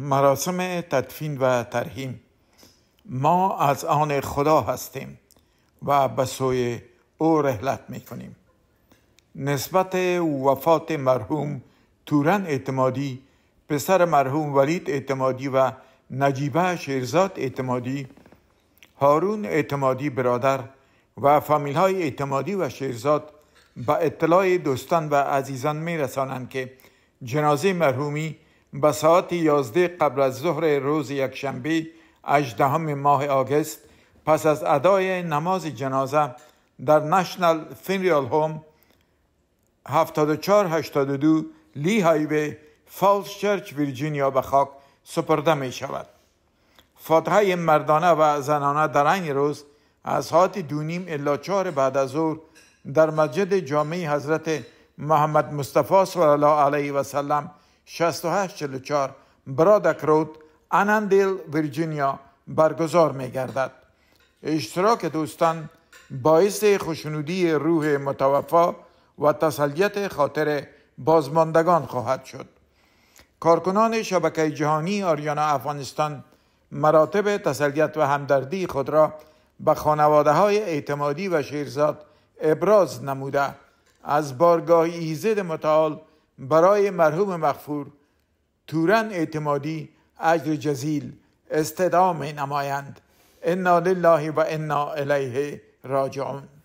مراسم تدفین و ترهیم ما از آن خدا هستیم و به سوی او رحلت می کنیم نسبت وفات مرحوم تورن اعتمادی پسر مرحوم ولید اعتمادی و نجیبه شیرزاد اعتمادی هارون اعتمادی برادر و فامیل های اعتمادی و شیرزاد به اطلاع دوستان و عزیزان می رسانند که جنازه مرحومی به ساعت یازده قبل از ظهر روز یکشنبه هجدهم ماه آگست پس از ادای نماز جنازه در نشنل فینریال هوم 7482 لی هایوی فالس چرچ ویرجینیا به خاک سپرده می شود فاتحه مردانه و زنانه در این روز از ساعت دونیم الا چهار بعد از ظهر در مسجد جامعی حضرت محمد مصطفی صلی الله علیه و سلم 6844 برادک رود انندیل ویرجینیا برگزار می گردد اشتراک دوستان باعث خوشنودی روح متوفا و تسلیت خاطر بازماندگان خواهد شد کارکنان شبکه جهانی آریانا افغانستان مراتب تسلیت و همدردی خود را به خانواده های اعتمادی و شیرزاد ابراز نموده از بارگاه ایزد متعال برای مرحوم مغفور تورن اعتمادی اجر جزیل استدام نمایند انا لله و انا الیه راجعون